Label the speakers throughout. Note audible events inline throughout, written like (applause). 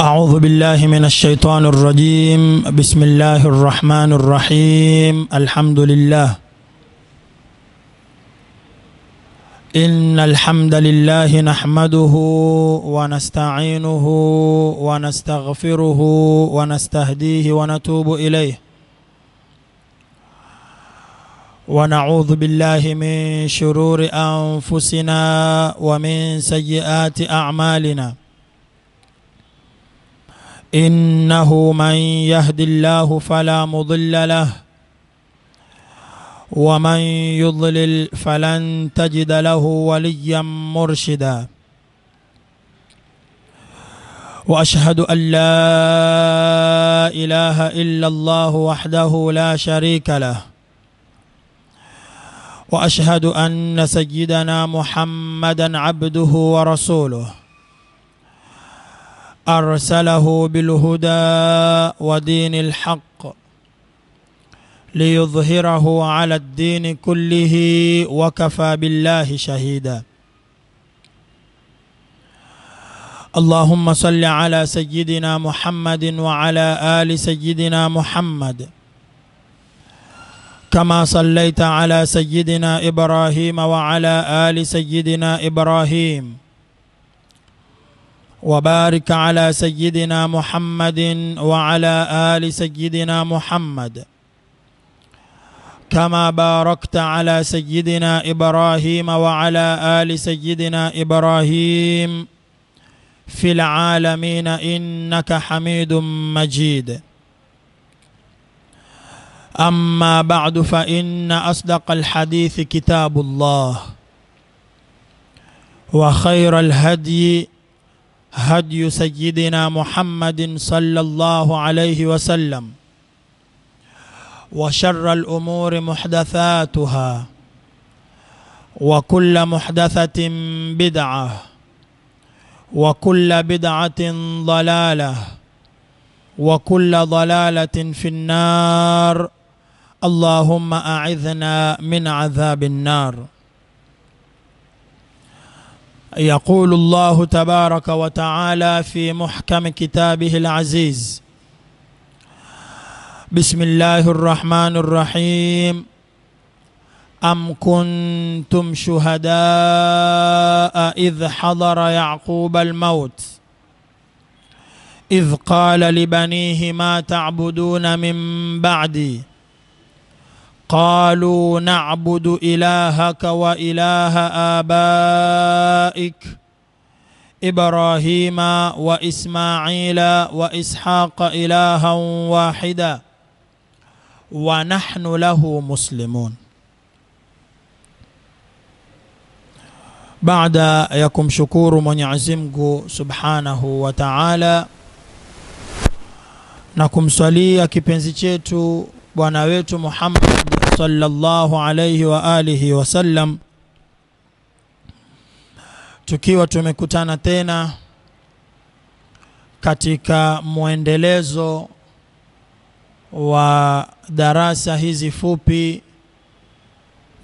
Speaker 1: أعوذ بالله من الشيطان الرجيم بسم الله الرحمن الرحيم الحمد لله إن الحمد لله نحمده ونستعينه ونستغفره ونستهديه ونتوب إليه ونعوذ بالله من شرور أنفسنا ومن سيئات أعمالنا إنه من يهد الله فلا مضل له ومن يضلل فلن تجد له وليا مرشدا وأشهد أن لا إله إلا الله وحده لا شريك له وأشهد أن سيدنا محمدا عبده ورسوله أرسله بالهدى ودين الحق ليظهره على الدين كله وكفى بالله شهيدا اللهم صل على سيدنا محمد وعلى آل سيدنا محمد كما صليت على سيدنا إبراهيم وعلى آل سيدنا إبراهيم وبارك على سيدنا محمد وعلى آل سيدنا محمد كما باركت على سيدنا إبراهيم وعلى آل سيدنا إبراهيم في العالمين إنك حميد مجيد أما بعد فإن أصدق الحديث كتاب الله وخير الهدي هدي سيدنا محمد صلى الله عليه وسلم وشر الأمور محدثاتها وكل محدثة بدعة وكل بدعة ضلالة وكل ضلالة في النار اللهم أعذنا من عذاب النار يقول الله تبارك وتعالى في محكم كتابه العزيز بسم الله الرحمن الرحيم أم كنتم شهداء إذ حضر يعقوب الموت إذ قال لبنيه ما تعبدون من بعدي قالوا نعبد إلهك وإله آبائك إبراهيم وإسماعيل وإسحاق إلها واحدا ونحن له مسلمون بعد يكم شكور من يعزمك سبحانه وتعالى نكم صلي كبنزيتو بنا ويتو محمد صلى الله عليه واله وسلم tukiwa tumekutana tena katika mwendelezo wa darasa hizi fupi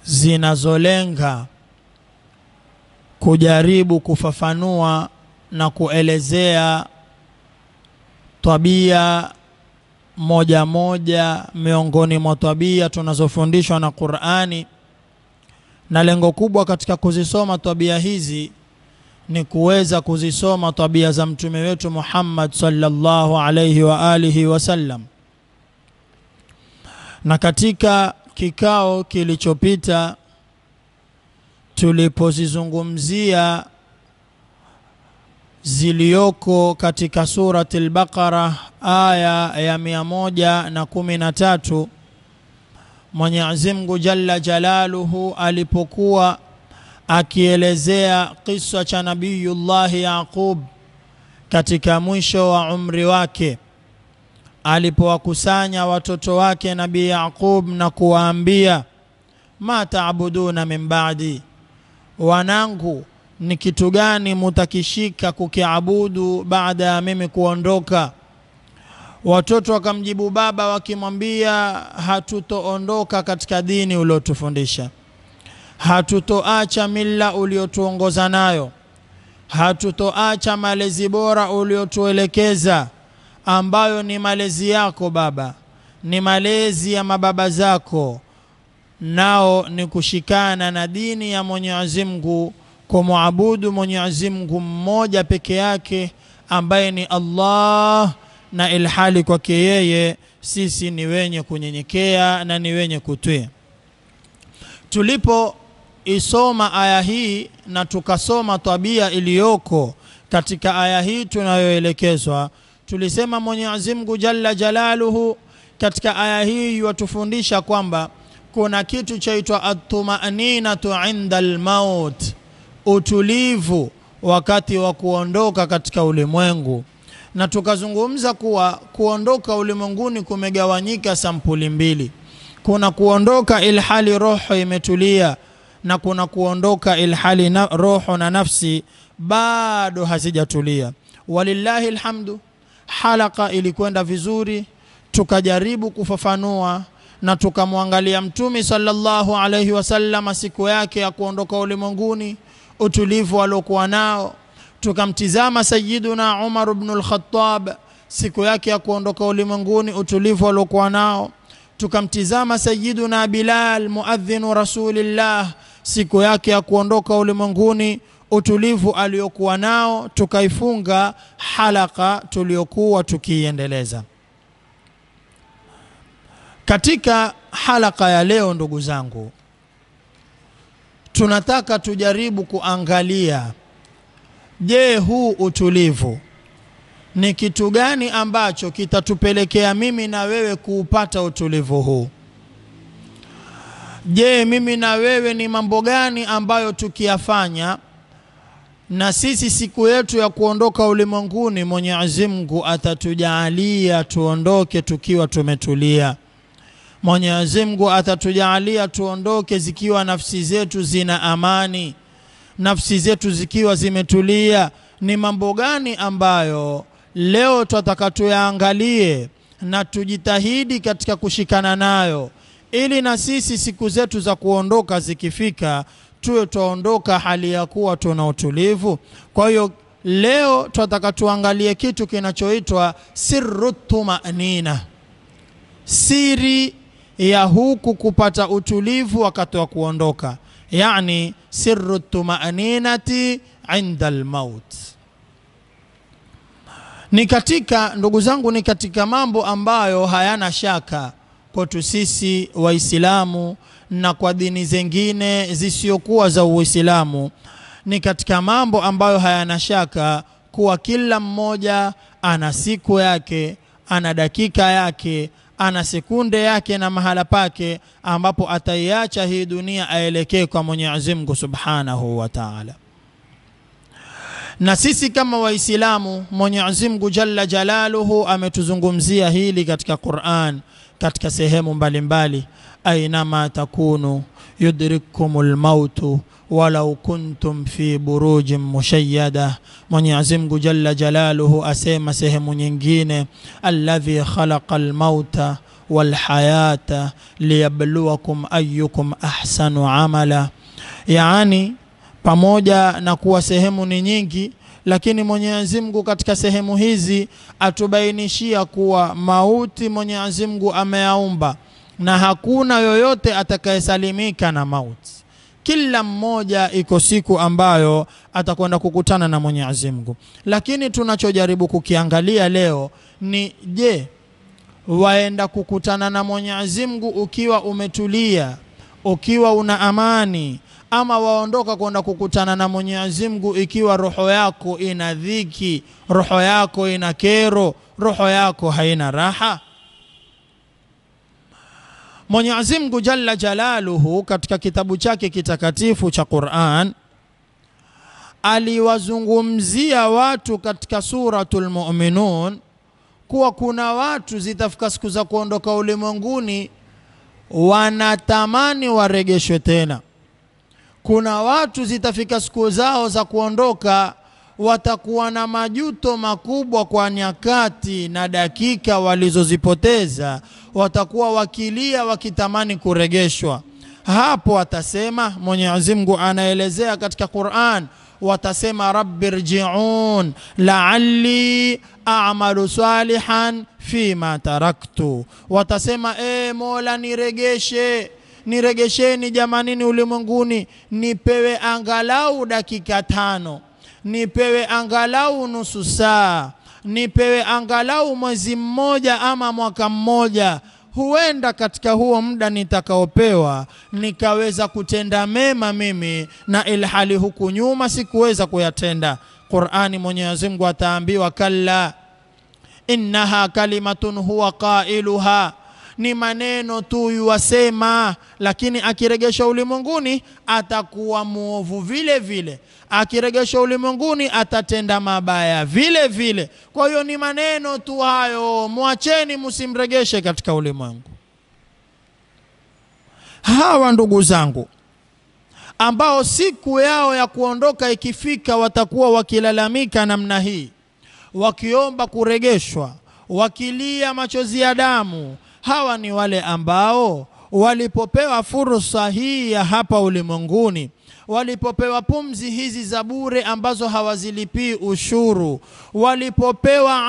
Speaker 1: zinazolenga kujaribu kufafanua na kuelezea tabia moja moja miongoni mwa tabia tunazofundishwa na Qur'ani, na lengo kubwa katika kuzisoma tabia hizi ni kuweza kuzisoma tabia za mtume wetu Muhammad sallallahu alayhi wa alihi wasallam. Na katika kikao kilichopita tulipozizungumzia ziliyoko katika surati al-Baqara aya ya mia moja na kumi na tatu Jalla Jalaluhu alipokuwa akielezea kisa cha Nabiyullahi Yaqub katika mwisho wa umri wake alipowakusanya watoto wake Nabii Yaqub na kuwaambia ma tabuduna min baadi, wanangu ni kitu gani mutakishika kukiabudu baada ya mimi kuondoka? Watoto wakamjibu baba wakimwambia, hatutoondoka katika dini uliotufundisha, hatutoacha mila uliotuongoza nayo, hatutoacha malezi bora uliotuelekeza, ambayo ni malezi yako Baba, ni malezi ya mababa zako, nao ni kushikana na dini ya Mwenyezi Mungu kumwabudu Mwenyezi Mungu mmoja peke yake ambaye ni Allah, na ilhali kwake yeye sisi ni wenye kunyenyekea na ni wenye kutwia. Tulipoisoma aya hii na tukasoma tabia iliyoko katika aya hii tunayoelekezwa, tulisema Mwenyezi Mungu jalla jalaluhu katika aya hii watufundisha kwamba kuna kitu chaitwa atumaninatu inda almaut utulivu wakati wa kuondoka katika ulimwengu, na tukazungumza kuwa kuondoka ulimwenguni kumegawanyika sampuli mbili: kuna kuondoka ilhali roho imetulia na kuna kuondoka ilhali na roho na nafsi bado hazijatulia. Walillahi alhamdu, halaka ilikwenda vizuri, tukajaribu kufafanua na tukamwangalia Mtume sallallahu alayhi wasallam siku yake ya kuondoka ulimwenguni utulivu aliokuwa nao tukamtizama Sayyiduna Umar ibn al-Khattab siku yake ya kuondoka ulimwenguni utulivu aliokuwa nao tukamtizama Sayyiduna Bilal muadhinu Rasulillah siku yake ya kuondoka ulimwenguni utulivu aliokuwa nao tukaifunga halaka tuliokuwa tukiiendeleza katika halaka ya leo ndugu zangu tunataka tujaribu kuangalia, je, huu utulivu ni kitu gani ambacho kitatupelekea mimi na wewe kuupata utulivu huu? Je, mimi na wewe ni mambo gani ambayo tukiyafanya na sisi siku yetu ya kuondoka ulimwenguni, Mwenyezi Mungu atatujaalia tuondoke tukiwa tumetulia. Mwenyezi Mungu atatujalia tuondoke zikiwa nafsi zetu zina amani, nafsi zetu zikiwa zimetulia. Ni mambo gani ambayo leo twataka tuyaangalie na tujitahidi katika kushikana nayo, ili na sisi siku zetu za kuondoka zikifika, tuwe twaondoka hali ya kuwa tuna utulivu. Kwa hiyo leo twataka tuangalie kitu kinachoitwa sirru tumanina, siri ya huku kupata utulivu wakati wa kuondoka, yani sirru tumaninati inda almaut. Ni katika ndugu zangu, ni katika mambo ambayo hayana shaka kwetu sisi Waislamu na kwa dini zingine zisizokuwa za Uislamu, ni katika mambo ambayo hayana shaka kuwa kila mmoja ana siku yake, ana dakika yake ana sekunde yake na mahala pake ambapo ataiacha hii dunia aelekee kwa Mwenyezi Mungu Subhanahu wa Ta'ala. Na sisi kama Waislamu, Mwenyezi Mungu Jalla Jalaluhu ametuzungumzia hili katika Qur'an katika sehemu mbalimbali, ainama takunu yudrikumul mautu walau kuntum fi burujin mushayyada. Mwenyezi Mungu jalla jalaluhu asema sehemu nyingine, alladhi khalaqa almauta walhayata liyabluwakum ayyukum ahsanu amala, yaani pamoja na kuwa sehemu ni nyingi lakini Mwenyezi katika sehemu hizi atubainishia kuwa mauti Mwenyezi Mungu ameyaumba na hakuna yoyote atakayesalimika na mauti kila mmoja iko siku ambayo atakwenda kukutana na Mwenyezi Mungu. Lakini tunachojaribu kukiangalia leo ni je, waenda kukutana na Mwenyezi Mungu ukiwa umetulia, ukiwa una amani ama waondoka kwenda kukutana na Mwenyezi Mungu ikiwa roho yako ina dhiki, roho yako ina kero, roho yako haina raha? Mwenyezi Mungu Jalla Jalaluhu katika kitabu chake kitakatifu cha Qur'an aliwazungumzia watu katika suratul Mu'minun kuwa kuna watu zitafika siku za kuondoka ulimwenguni wanatamani waregeshwe tena. Kuna watu zitafika siku zao za kuondoka watakuwa na majuto makubwa kwa nyakati na dakika walizozipoteza, watakuwa wakilia wakitamani kuregeshwa. Hapo atasema Mwenyezi Mungu anaelezea katika Qur'an, watasema rabbi rji'un la'alli a'malu salihan fi ma taraktu, watasema e, Mola niregeshe niregesheni, jamanini ulimwenguni, nipewe angalau dakika tano nipewe angalau nusu saa, nipewe angalau mwezi mmoja ama mwaka mmoja huenda katika huo muda nitakaopewa nikaweza kutenda mema mimi, na ilhali huku nyuma sikuweza kuyatenda. Qur'ani, Mwenyezi Mungu ataambiwa kalla innaha kalimatun huwa qailuha, ni maneno tu yuwasema, lakini akiregesha ulimwenguni atakuwa muovu vile vile akiregeshwa ulimwenguni atatenda mabaya vile vile. Kwa hiyo ni maneno tu hayo, mwacheni, msimregeshe katika ulimwengu. Hawa ndugu zangu ambao siku yao ya kuondoka ikifika watakuwa wakilalamika namna hii, wakiomba kuregeshwa, wakilia machozi ya damu, hawa ni wale ambao walipopewa fursa hii ya hapa ulimwenguni, walipopewa pumzi hizi za bure ambazo hawazilipii ushuru, walipopewa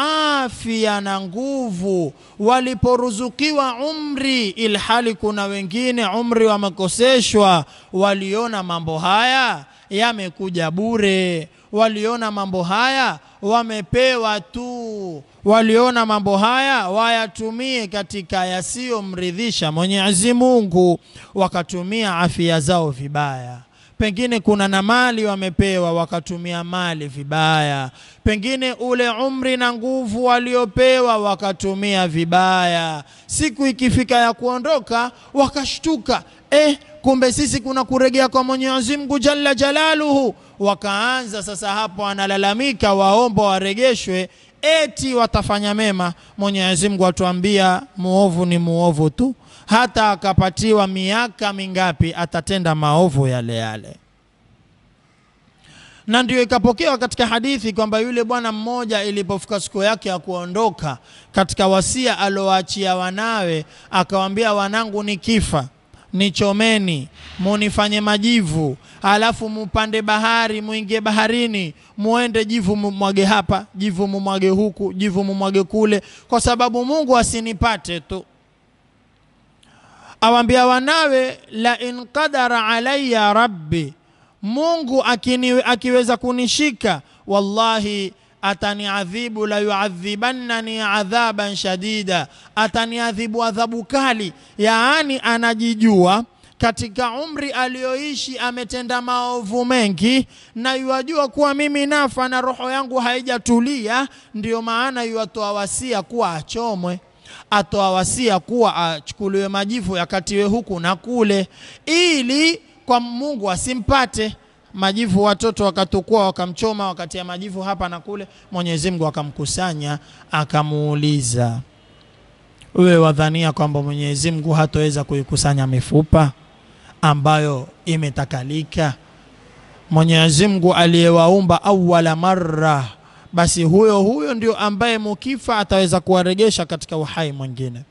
Speaker 1: afya na nguvu, waliporuzukiwa umri, ilhali kuna wengine umri wamekoseshwa, waliona mambo haya yamekuja bure waliona mambo haya wamepewa tu, waliona mambo haya wayatumie katika yasiyomridhisha Mwenyezi Mungu, wakatumia afya zao vibaya pengine kuna na mali wamepewa wakatumia mali vibaya, pengine ule umri na nguvu waliopewa wakatumia vibaya. Siku ikifika ya kuondoka wakashtuka, eh, kumbe sisi kuna kuregea kwa Mwenyezi Mungu jalla jalaluhu wakaanza sasa hapo, wanalalamika waomba waregeshwe, eti watafanya mema. Mwenyezi Mungu atuambia muovu ni muovu tu, hata akapatiwa miaka mingapi atatenda maovu yale yale. Na ndio ikapokewa katika hadithi kwamba yule bwana mmoja ilipofika siku yake ya kuondoka, katika wasia alioachia wanawe, akawaambia wanangu, ni kifa nichomeni munifanye majivu, alafu mupande bahari, muingie baharini, muende jivu mumwage hapa, jivu mumwage huku, jivu mumwage kule, kwa sababu Mungu asinipate tu. Awambia wanawe, la in qadara alayya rabbi, Mungu akini, akiweza kunishika wallahi ataniadhibu la yuadhibannani adhaban shadida, ataniadhibu adhabu kali. Yaani anajijua katika umri aliyoishi ametenda maovu mengi, na yuwajua kuwa mimi nafa na roho yangu haijatulia. Ndiyo maana yuwatoa wasia kuwa achomwe atoa wasia kuwa achukuliwe majivu yakatiwe huku na kule, ili kwa Mungu asimpate majivu watoto wakatukua wakamchoma wakatia majivu hapa na kule. Mwenyezi Mungu akamkusanya akamuuliza, wewe wadhania kwamba Mwenyezi Mungu hatoweza kuikusanya mifupa ambayo imetakalika? Mwenyezi Mungu aliyewaumba awala marra, basi huyo huyo ndio ambaye mukifa ataweza kuwaregesha katika uhai mwingine.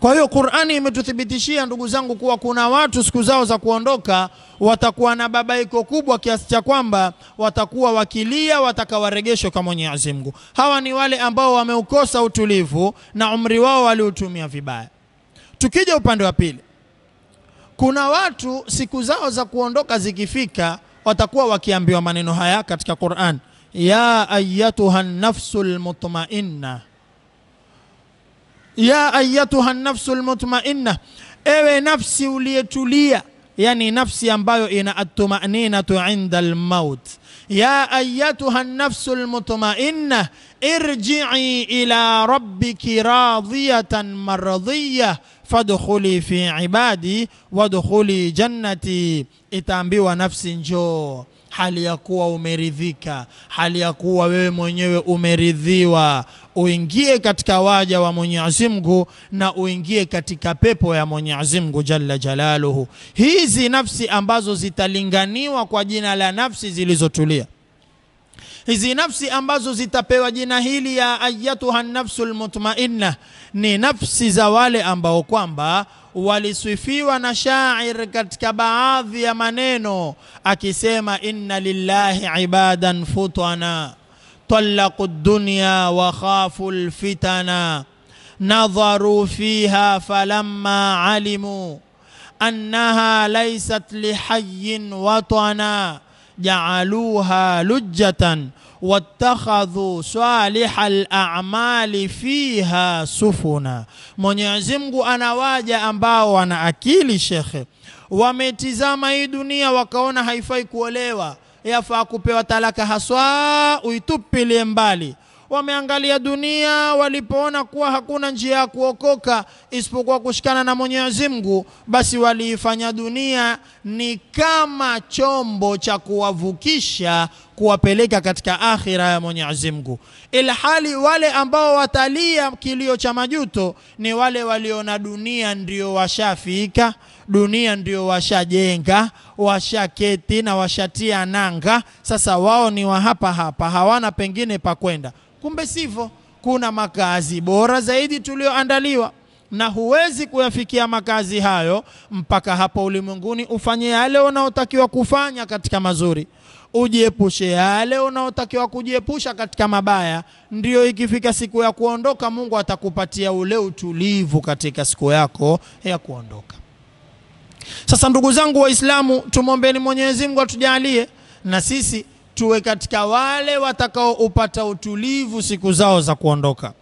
Speaker 1: Kwa hiyo Qur'ani imetuthibitishia ndugu zangu kuwa kuna watu siku zao za kuondoka watakuwa na babaiko kubwa kiasi cha kwamba watakuwa wakilia watakawaregeshwa kwa Mwenyezi Mungu. Hawa ni wale ambao wameukosa utulivu na umri wao waliutumia vibaya. Tukija upande wa pili, kuna watu siku zao za kuondoka zikifika watakuwa wakiambiwa maneno haya katika Qur'an, ya ayatuha nafsul mutmainnah يا أيتها النفس المطمئنة ewe nafsi uliyetulia yani nafsi ambayo ina atumaninatu inda almaut ya ayatuha nafsu lmutmainna irjii ila rabbiki radiyatan maradhiya fadkhuli fi ibadi wadkhuli jannati itaambiwa nafsi njoo hali ya kuwa umeridhika, hali ya kuwa wewe mwenyewe umeridhiwa. Uingie katika waja wa Mwenyezi Mungu na uingie katika pepo ya Mwenyezi Mungu jalla jalaluhu. Hizi nafsi ambazo zitalinganiwa kwa jina la nafsi zilizotulia Hizi nafsi ambazo zitapewa jina hili ya ayatuha nafsul mutmainna ni nafsi za wale ambao kwamba walisifiwa na shair katika baadhi ya maneno akisema, inna lillahi ibadan futana talaqu dunya wa khafu lfitana nadharu fiha falamma alimu annaha laysat lihayin watana ja'aluha lujjatan wattakhadhu salihal a'mali fiha sufuna. Mwenyezi Mungu anawaja ambao wana akili shekhe, wametizama hii dunia wakaona haifai kuolewa, yafaa kupewa talaka haswa, uitupilie mbali wameangalia dunia, walipoona kuwa hakuna njia ya kuokoka isipokuwa kushikana na Mwenyezi Mungu, basi waliifanya dunia ni kama chombo cha kuwavukisha kuwapeleka katika akhira ya Mwenyezi Mungu, ilhali wale ambao watalia kilio cha majuto ni wale waliona dunia ndio washafika, dunia ndio washajenga, washaketi na washatia nanga. Sasa wao ni wa hapa hapa, hawana pengine pa kwenda. Kumbe sivyo, kuna makazi bora zaidi tulioandaliwa na huwezi kuyafikia makazi hayo mpaka hapo ulimwenguni ufanye yale unaotakiwa kufanya katika mazuri ujiepushe yale unaotakiwa kujiepusha katika mabaya, ndiyo ikifika siku ya kuondoka, Mungu atakupatia ule utulivu katika siku yako ya kuondoka. Sasa ndugu zangu Waislamu, tumwombeni Mwenyezi Mungu atujalie na sisi tuwe katika wale watakaoupata utulivu siku zao za kuondoka,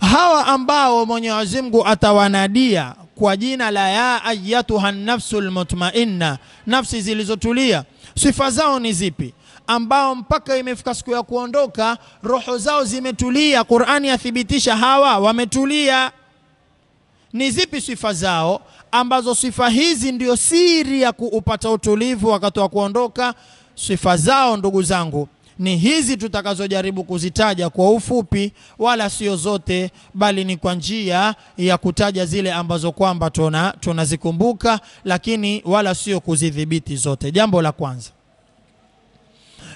Speaker 1: hawa ambao Mwenyezi Mungu atawanadia kwa jina la ya ayatuha nafsul mutmainna, nafsi zilizotulia. Sifa zao ni zipi? ambao mpaka imefika siku ya kuondoka roho zao zimetulia. Qur'ani yathibitisha hawa wametulia. Ni zipi sifa zao ambazo sifa hizi ndio siri ya kuupata utulivu wakati wa kuondoka? Sifa zao ndugu zangu ni hizi tutakazojaribu kuzitaja kwa ufupi, wala sio zote, bali ni kwa njia ya kutaja zile ambazo kwamba tuna tunazikumbuka, lakini wala sio kuzidhibiti zote. Jambo la kwanza,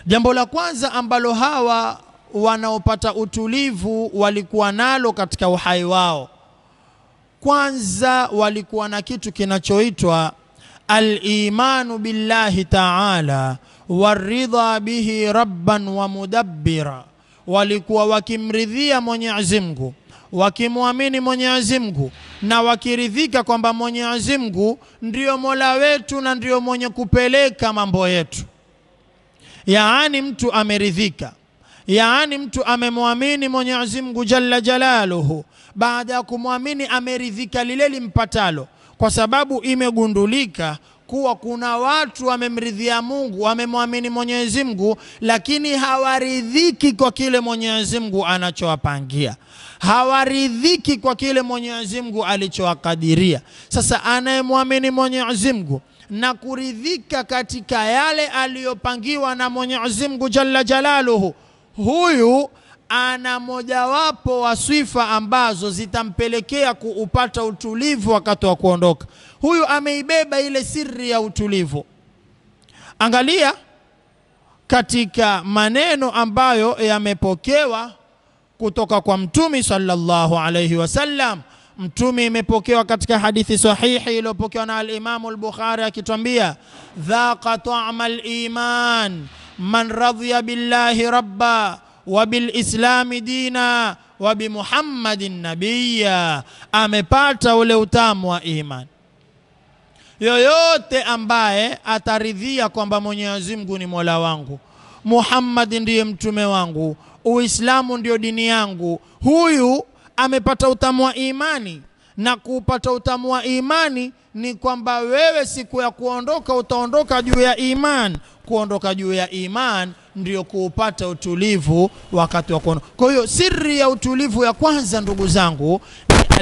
Speaker 1: jambo la kwanza ambalo hawa wanaopata utulivu walikuwa nalo katika uhai wao, kwanza walikuwa na kitu kinachoitwa al-imanu billahi ta'ala waridha bihi rabban wa mudabbira, walikuwa wakimridhia Mwenyezi Mungu wakimwamini Mwenyezi Mungu na wakiridhika kwamba Mwenyezi Mungu ndiyo Mola wetu na ndiyo mwenye kupeleka mambo yetu. Yaani mtu ameridhika, yaani mtu amemwamini Mwenyezi Mungu jalla jalaluhu. Baada ya kumwamini, ameridhika lile limpatalo, kwa sababu imegundulika kuwa kuna watu wamemridhia Mungu, wamemwamini Mwenyezi Mungu, lakini hawaridhiki kwa kile Mwenyezi Mungu anachowapangia hawaridhiki kwa kile Mwenyezi Mungu alichowakadiria. Sasa anayemwamini Mwenyezi Mungu na kuridhika katika yale aliyopangiwa na Mwenyezi Mungu Jalla Jalaluhu, huyu ana mojawapo wa sifa ambazo zitampelekea kuupata utulivu wakati wa kuondoka huyu ameibeba ile siri ya utulivu. Angalia katika maneno ambayo yamepokewa kutoka kwa Mtume sallallahu alayhi wasallam. Mtume imepokewa katika hadithi sahihi iliyopokewa na al-Imamu al-Bukhari akitwambia, dhaqa ta'ama al-iman man radhiya billahi rabba wa bilislami dina wa bimuhammadin nabiyya, amepata ule utamu wa iman yoyote ambaye ataridhia kwamba Mwenyezi Mungu ni Mola wangu, Muhammad ndiye mtume wangu, Uislamu ndio dini yangu, huyu amepata utamu wa imani. Na kupata utamu wa imani ni kwamba wewe siku ya kuondoka utaondoka juu ya iman. Kuondoka juu ya iman ndio kuupata utulivu wakati wa kuondoka. Kwa hiyo siri ya utulivu ya kwanza, ndugu zangu,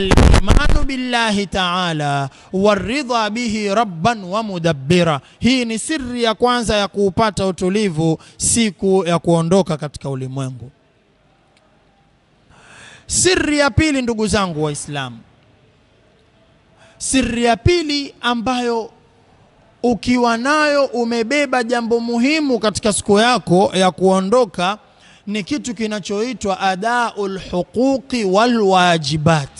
Speaker 1: alimanu billahi taala waridha bihi rabban wa mudabbira. Hii ni siri ya kwanza ya kuupata utulivu siku ya kuondoka katika ulimwengu. Siri ya pili, ndugu zangu Waislamu, siri ya pili ambayo ukiwa nayo umebeba jambo muhimu katika siku yako ya kuondoka ni kitu kinachoitwa adaul huquqi wal wajibat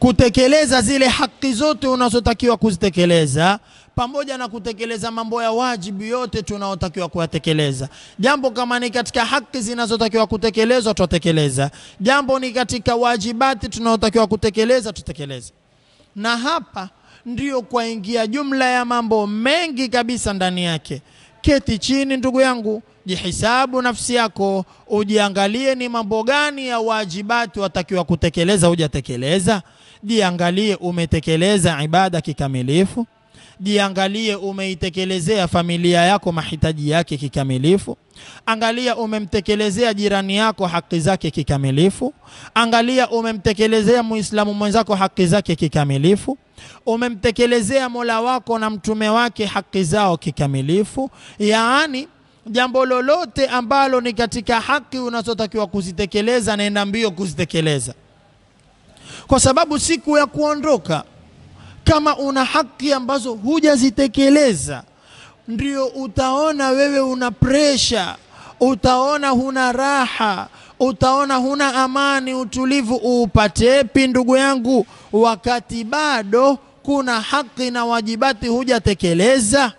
Speaker 1: kutekeleza zile haki zote unazotakiwa kuzitekeleza pamoja na kutekeleza mambo ya wajibu yote tunaotakiwa kuyatekeleza. Jambo kama ni katika haki zinazotakiwa kutekelezwa tutatekeleza, jambo ni katika wajibati tunaotakiwa kutekeleza tutekeleze. Na hapa ndiyo kwaingia jumla ya mambo mengi kabisa ndani yake. Keti chini ndugu yangu, jihisabu nafsi yako, ujiangalie ni mambo gani ya wajibati watakiwa kutekeleza hujatekeleza jiangalie umetekeleza ibada kikamilifu, jiangalie umeitekelezea familia yako mahitaji yake kikamilifu, angalia umemtekelezea jirani yako haki zake kikamilifu, angalia umemtekelezea muislamu mwenzako haki zake kikamilifu, umemtekelezea Mola wako na mtume wake haki zao kikamilifu. Yaani, jambo lolote ambalo ni katika haki unazotakiwa kuzitekeleza, naenda mbio kuzitekeleza kwa sababu siku ya kuondoka, kama una haki ambazo hujazitekeleza, ndio utaona wewe una presha, utaona huna raha, utaona huna amani, utulivu uupatepi, ndugu yangu, wakati bado kuna haki na wajibati hujatekeleza.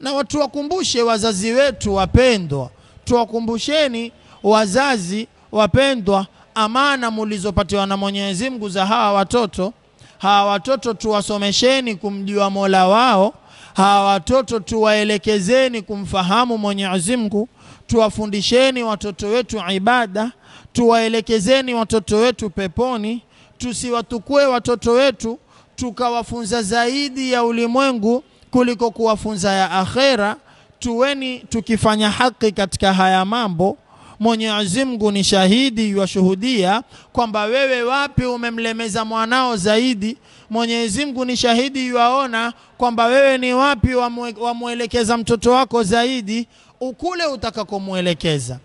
Speaker 1: Na watu wakumbushe wazazi wetu wapendwa, tuwakumbusheni wazazi wapendwa amana mulizopatiwa na Mwenyezi Mungu za hawa watoto. Hawa watoto tuwasomesheni kumjua Mola wao, hawa watoto tuwaelekezeni kumfahamu Mwenyezi Mungu, tuwafundisheni watoto wetu ibada, tuwaelekezeni watoto wetu peponi, tusiwatukue watoto wetu tukawafunza zaidi ya ulimwengu kuliko kuwafunza ya akhera. Tuweni tukifanya haki katika haya mambo Mwenyezi Mungu ni shahidi, yuwashuhudia kwamba wewe wapi umemlemeza mwanao zaidi. Mwenyezi Mungu ni shahidi, yuwaona kwamba wewe ni wapi wamwelekeza mtoto wako zaidi. Ukule utakakomwelekeza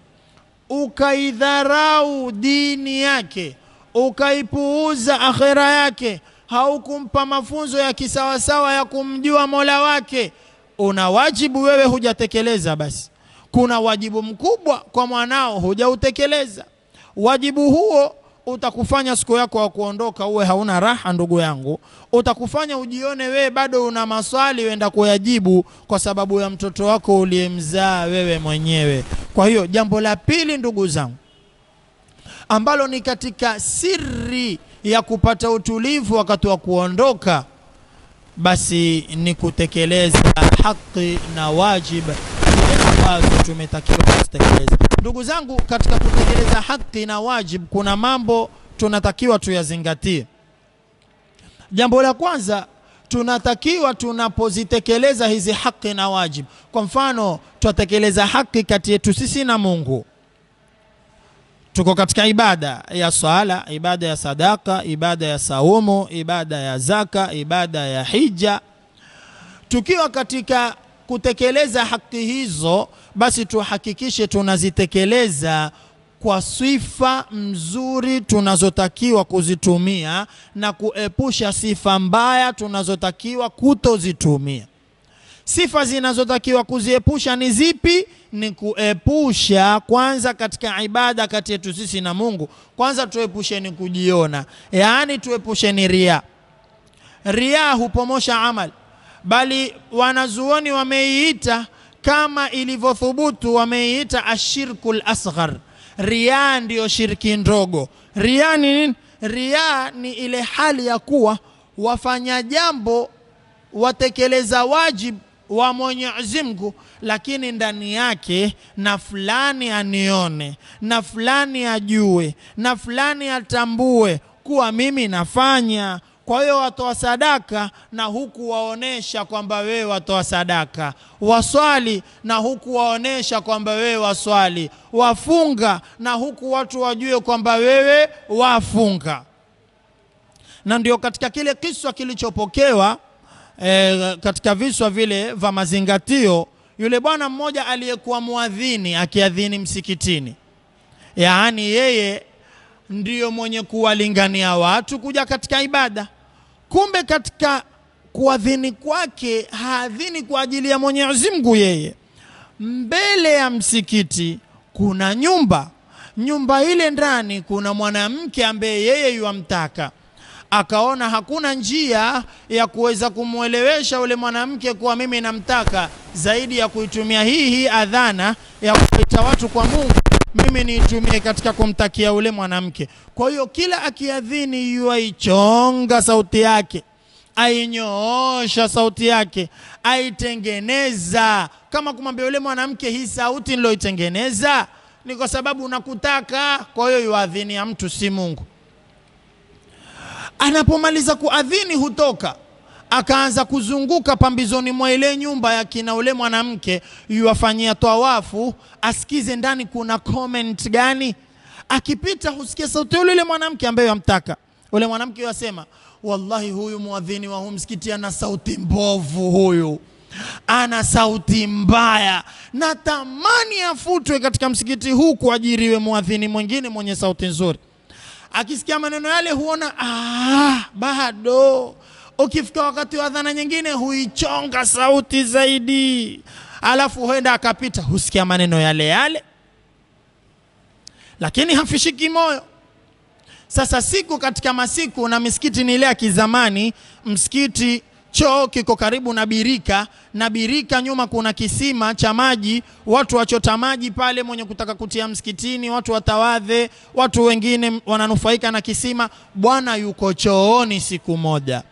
Speaker 1: ukaidharau dini yake, ukaipuuza akhera yake, haukumpa mafunzo ya kisawasawa ya kumjua Mola wake, una wajibu wewe hujatekeleza basi kuna wajibu mkubwa kwa mwanao hujautekeleza. Wajibu huo utakufanya siku yako ya kuondoka uwe hauna raha, ndugu yangu, utakufanya ujione wewe bado una maswali wenda kuyajibu kwa sababu ya mtoto wako uliyemzaa wewe mwenyewe. Kwa hiyo jambo la pili, ndugu zangu, ambalo ni katika siri ya kupata utulivu wakati wa kuondoka, basi ni kutekeleza haki na wajibu ambazo tumetakiwa kuzitekeleza. Ndugu zangu, katika kutekeleza haki na wajibu, kuna mambo tunatakiwa tuyazingatie. Jambo la kwanza tunatakiwa tunapozitekeleza hizi haki na wajibu, kwa mfano twatekeleza haki kati yetu sisi na Mungu, tuko katika ibada ya swala, ibada ya sadaka, ibada ya saumu, ibada ya zaka, ibada ya hija, tukiwa katika kutekeleza haki hizo, basi tuhakikishe tunazitekeleza kwa sifa mzuri tunazotakiwa kuzitumia na kuepusha sifa mbaya tunazotakiwa kutozitumia. Sifa zinazotakiwa kuziepusha ni zipi? Ni kuepusha kwanza, katika ibada kati yetu sisi na Mungu, kwanza tuepusheni kujiona, yaani tuepusheni ria. Ria hupomosha amali bali wanazuoni wameiita kama ilivyothubutu wameiita ashirku lasghar riaa ndiyo shirki ndogo riaa ni nini riaa ni ile hali ya kuwa wafanya jambo watekeleza wajibu wa Mwenyezi lakini ndani yake na fulani anione, na fulani ajue, na fulani atambue kuwa mimi nafanya. Kwa hiyo watoa sadaka na huku waonesha kwamba wewe watoa sadaka, waswali na huku waonesha kwamba wewe waswali, wafunga na huku watu wajue kwamba wewe wafunga. Na ndio katika kile kiswa kilichopokewa e, katika viswa vile vya mazingatio, yule bwana mmoja aliyekuwa muadhini akiadhini msikitini, yaani yeye ndiyo mwenye kuwalingania watu kuja katika ibada Kumbe katika kuadhini kwake haadhini kwa ajili ya Mwenyezi Mungu yeye. Mbele ya msikiti kuna nyumba, nyumba ile ndani kuna mwanamke ambaye yeye yuamtaka akaona hakuna njia ya kuweza kumwelewesha ule mwanamke kuwa mimi namtaka zaidi ya kuitumia hii hii adhana ya kuita watu kwa Mungu mimi niitumie katika kumtakia ule mwanamke. Kwa hiyo kila akiadhini, yuaichonga sauti yake, ainyoosha sauti yake, aitengeneza, kama kumwambia ule mwanamke, hii sauti niloitengeneza ni kwa sababu nakutaka. Kwa hiyo yuadhini ya mtu, si Mungu. Anapomaliza kuadhini hutoka akaanza kuzunguka pambizoni mwa ile nyumba ya kina ule mwanamke, yuwafanyia tawafu, asikize ndani kuna comment gani. Akipita husikia sauti yule ule mwanamke ambaye yamtaka ule mwanamke yasema, wallahi, huyu mwadhini wa huu msikiti ana sauti mbovu, huyu ana sauti mbaya, natamani afutwe katika msikiti huu kuajiriwe mwadhini mwingine mwenye sauti nzuri. Akisikia maneno yale huona ah, bado Ukifika wakati wa dhana nyingine, huichonga sauti zaidi, alafu huenda akapita, husikia maneno yale yale, lakini hafishiki moyo. Sasa siku katika masiku na misikiti ni ile ya kizamani, msikiti choo kiko karibu na birika, na birika nyuma kuna kisima cha maji, watu wachota maji pale, mwenye kutaka kutia msikitini, watu watawadhe, watu wengine wananufaika na kisima. Bwana yuko chooni siku moja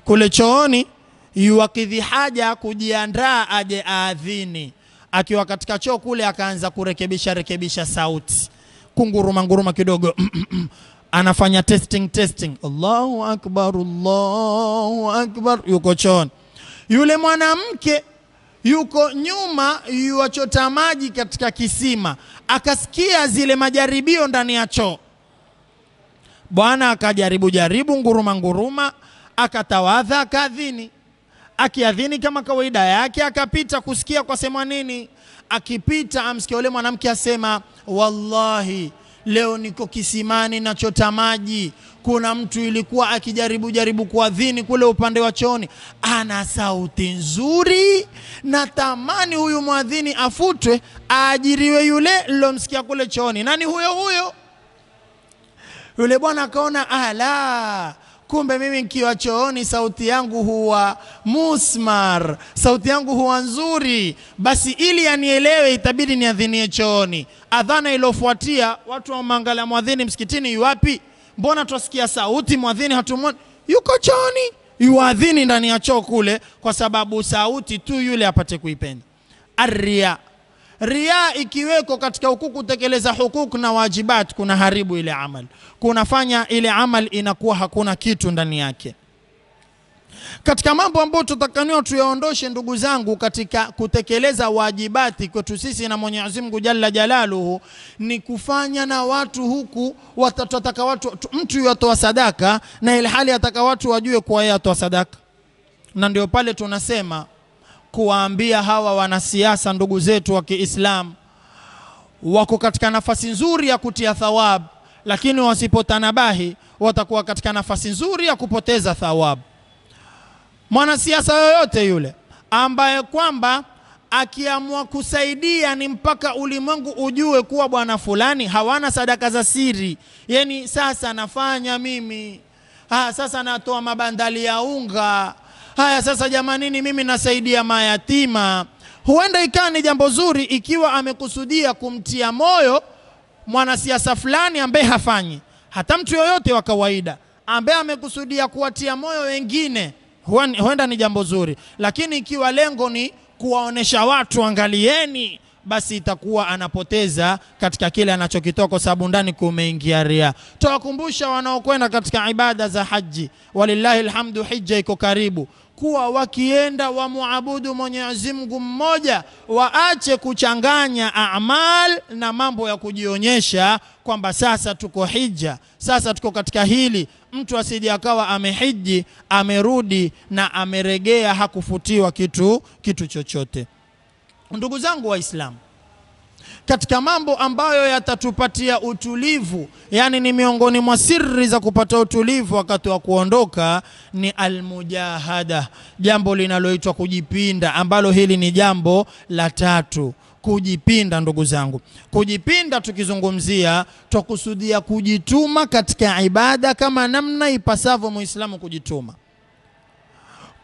Speaker 1: kule chooni yuwakidhi haja kujiandaa aje aadhini. Akiwa katika choo kule akaanza kurekebisha rekebisha sauti, kunguruma nguruma kidogo (clears throat) anafanya testing testing, Allahu akbar, Allahu akbar, yuko chooni. Yule mwanamke yuko nyuma yuwachota maji katika kisima, akasikia zile majaribio ndani ya choo. Bwana akajaribu jaribu nguruma nguruma akatawadha akaadhini. Akiadhini kama kawaida yake, akapita kusikia kwa sema nini. Akipita amsikia yule mwanamke asema, wallahi leo niko kisimani nachota maji. Kuna mtu ilikuwa akijaribu jaribu kuadhini kule upande wa chooni, ana sauti nzuri, na tamani huyu mwadhini afutwe, aajiriwe yule lilomsikia kule chooni. Nani huyo huyo? Yule bwana akaona, ala kumbe mimi nikiwa chooni sauti yangu huwa musmar, sauti yangu huwa nzuri. Basi ili anielewe, itabidi niadhinie chooni. Adhana iliyofuatia watu wamwangalia mwadhini msikitini, yuwapi? Mbona twasikia sauti mwadhini, hatumwoni? Yuko chooni, yuadhini ndani ya choo kule, kwa sababu sauti tu yule apate kuipenda. Arria Ria ikiweko katika kutekeleza hukuku na wajibat, kuna haribu ile amal, kunafanya ile amal inakuwa hakuna kitu ndani yake. Katika mambo ambayo tutakaniwa tuyaondoshe, ndugu zangu, katika kutekeleza wajibati kwetu sisi na Mwenyezi Mungu Jalla Jalaluhu ni kufanya na watu huku watataka watu, mtu yatoa sadaka na ilhali ataka watu wajue kwa yeye atoa sadaka, na ndio pale tunasema kuwaambia hawa wanasiasa ndugu zetu wa Kiislamu wako katika nafasi nzuri ya kutia thawabu, lakini wasipotanabahi watakuwa katika nafasi nzuri ya kupoteza thawabu. Mwanasiasa yoyote yule ambaye kwamba akiamua kusaidia ni mpaka ulimwengu ujue kuwa bwana fulani hawana sadaka za siri, yani sasa nafanya mimi ha, ah, sasa natoa mabandali ya unga haya sasa, jamanini, mimi nasaidia mayatima. Huenda ikawa ni jambo zuri ikiwa amekusudia kumtia moyo mwanasiasa fulani ambaye hafanyi, hata mtu yoyote wa kawaida ambaye amekusudia kuwatia moyo wengine, huenda ni jambo zuri, lakini ikiwa lengo ni kuwaonesha watu, angalieni basi itakuwa anapoteza katika kile anachokitoa kwa sababu ndani kumeingia ria. tawakumbusha wanaokwenda katika ibada za haji, walillahi alhamdu, hija iko karibu, kuwa wakienda wamwabudu Mwenyezi Mungu mmoja, waache kuchanganya amal na mambo ya kujionyesha kwamba sasa tuko hija, sasa tuko katika hili. Mtu asije akawa amehiji, amerudi na ameregea, hakufutiwa kitu kitu chochote. Ndugu zangu Waislamu, katika mambo ambayo yatatupatia utulivu, yani ni miongoni mwa siri za kupata utulivu wakati wa kuondoka ni almujahada, jambo linaloitwa kujipinda, ambalo hili ni jambo la tatu. Kujipinda, ndugu zangu, kujipinda tukizungumzia, twakusudia kujituma katika ibada kama namna ipasavyo muislamu kujituma,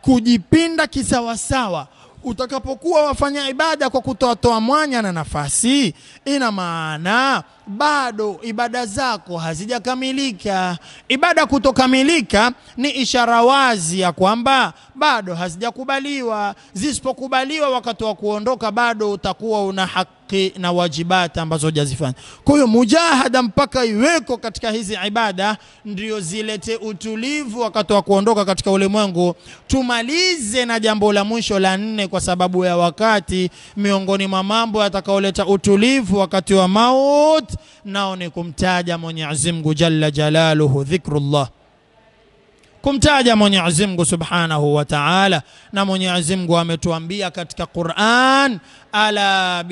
Speaker 1: kujipinda kisawasawa utakapokuwa wafanya ibada kwa kutoatoa mwanya na nafasi, ina maana bado ibada zako hazijakamilika. Ibada kutokamilika ni ishara wazi ya kwamba bado hazijakubaliwa. Zisipokubaliwa wakati wa kuondoka, bado utakuwa una haki na wajibati ambazo hujazifanya. Kwa hiyo mujahada mpaka iweko katika hizi ibada, ndio zilete utulivu wakati wa kuondoka katika ulimwengu. Tumalize na jambo la mwisho la nne, kwa sababu ya wakati, miongoni mwa mambo yatakaoleta utulivu wakati wa mauti nao ni kumtaja Mwenyezi Mungu jalla jalaluhu, dhikrullah, kumtaja Mwenyezi Mungu subhanahu wa ta'ala. Na Mwenyezi Mungu ametuambia katika Qur'an, ala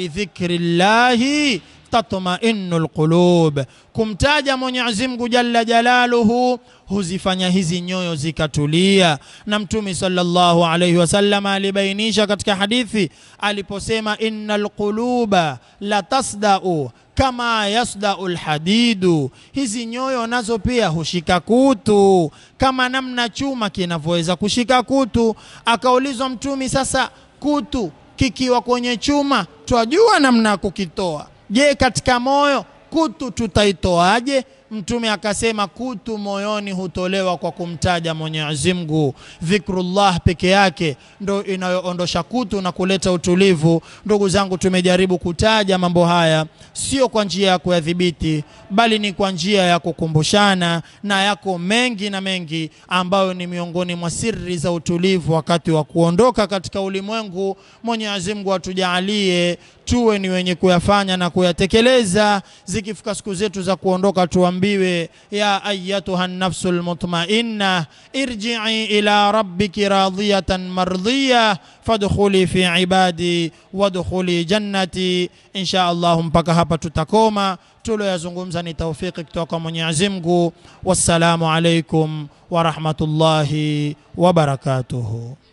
Speaker 1: llahi tatma'innul qulub, kumtaja Mwenyezi Mungu jalla jalaluhu huzifanya hizi nyoyo zikatulia. Na Mtume sallallahu alayhi wasallam alibainisha katika hadithi aliposema, innal quluba la tasda'u kama yasdau lhadidu, hizi nyoyo nazo pia hushika kutu kama namna chuma kinavyoweza kushika kutu. Akaulizwa Mtumi, sasa kutu kikiwa kwenye chuma twajua namna ya kukitoa, je, katika moyo kutu tutaitoaje? Mtume akasema kutu moyoni hutolewa kwa kumtaja Mwenyezi Mungu. Dhikrullah peke yake ndo inayoondosha kutu na kuleta utulivu. Ndugu zangu, tumejaribu kutaja mambo haya sio kwa njia ya kuyadhibiti, bali ni kwa njia ya kukumbushana, na yako mengi na mengi ambayo ni miongoni mwa siri za utulivu wakati wa kuondoka katika ulimwengu. Mwenyezi Mungu atujaalie tuwe ni wenye kuyafanya na kuyatekeleza. Zikifika siku zetu za kuondoka tuwa waambiwe ya ayatuha nafsu lmutmainna irjii ila rabbiki radhiyatan mardhiya fadkhuli fi ibadi wadkhuli jannati insha allahu mpaka hapa tutakoma tuloyazungumza ni taufiki kutoka kwa mwenyezi mungu wassalamu alaikum warahmatullahi wabarakatuhu